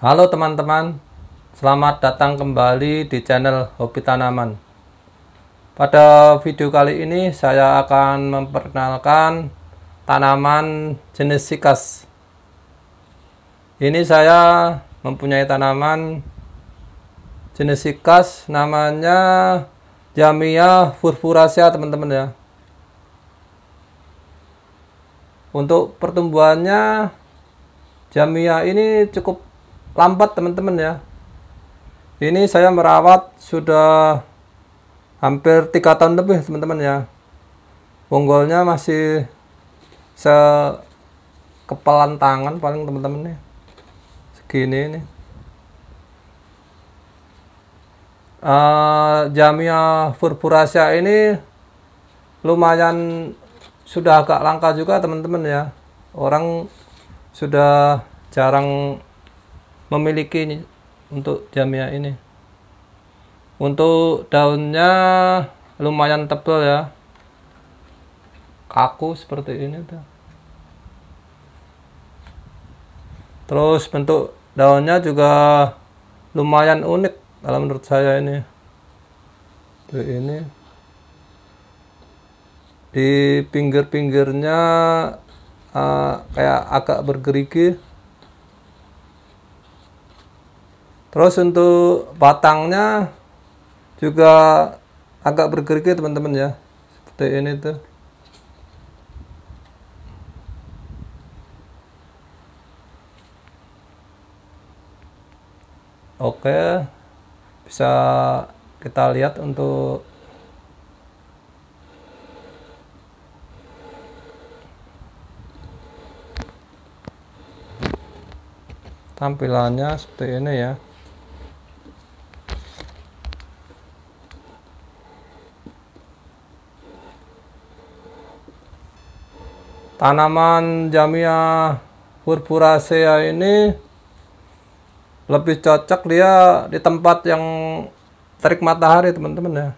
Halo teman-teman, selamat datang kembali di channel Hobi Tanaman. Pada video kali ini saya akan memperkenalkan tanaman jenis sikas. Ini saya mempunyai tanaman jenis sikas namanya Jamia furfuracea teman-teman ya. Untuk pertumbuhannya Jamia ini cukup lambat teman-teman ya ini saya merawat sudah hampir tiga tahun lebih teman-teman ya bonggolnya masih sekepalan tangan paling teman-teman nih segini ini uh, Jamia furfuracea ini lumayan sudah agak langka juga teman-teman ya orang sudah jarang memiliki untuk jamia ini untuk daunnya lumayan tebal ya kaku seperti ini tuh terus bentuk daunnya juga lumayan unik kalau menurut saya ini tuh ini di pinggir-pinggirnya uh, kayak agak bergerigi Terus untuk batangnya juga agak bergerigi ya, teman-teman ya. Seperti ini tuh. Oke. Bisa kita lihat untuk tampilannya seperti ini ya Tanaman Jamia purpuracea ini lebih cocok dia di tempat yang terik matahari teman-teman ya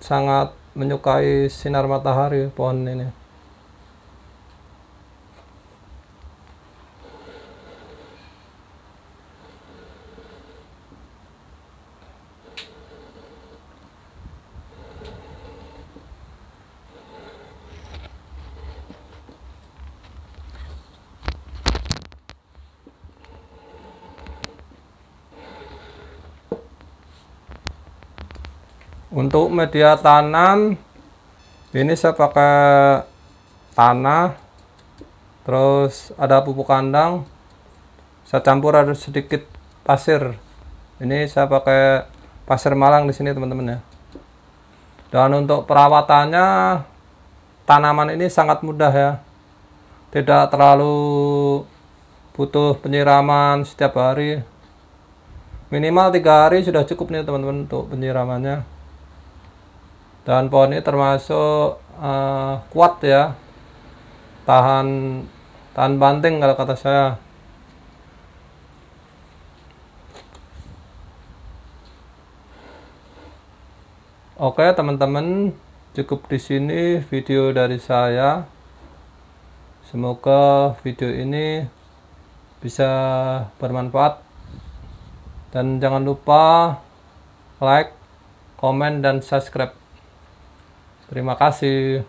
sangat menyukai sinar matahari pohon ini untuk media tanam ini saya pakai tanah terus ada pupuk kandang saya campur ada sedikit pasir ini saya pakai pasir malang di sini teman-teman ya dan untuk perawatannya tanaman ini sangat mudah ya tidak terlalu butuh penyiraman setiap hari minimal tiga hari sudah cukup nih teman-teman untuk penyiramannya dan pohon ini termasuk uh, kuat ya. Tahan tahan banting kalau kata saya. Oke, teman-teman, cukup di sini video dari saya. Semoga video ini bisa bermanfaat dan jangan lupa like, komen, dan subscribe. Terima kasih.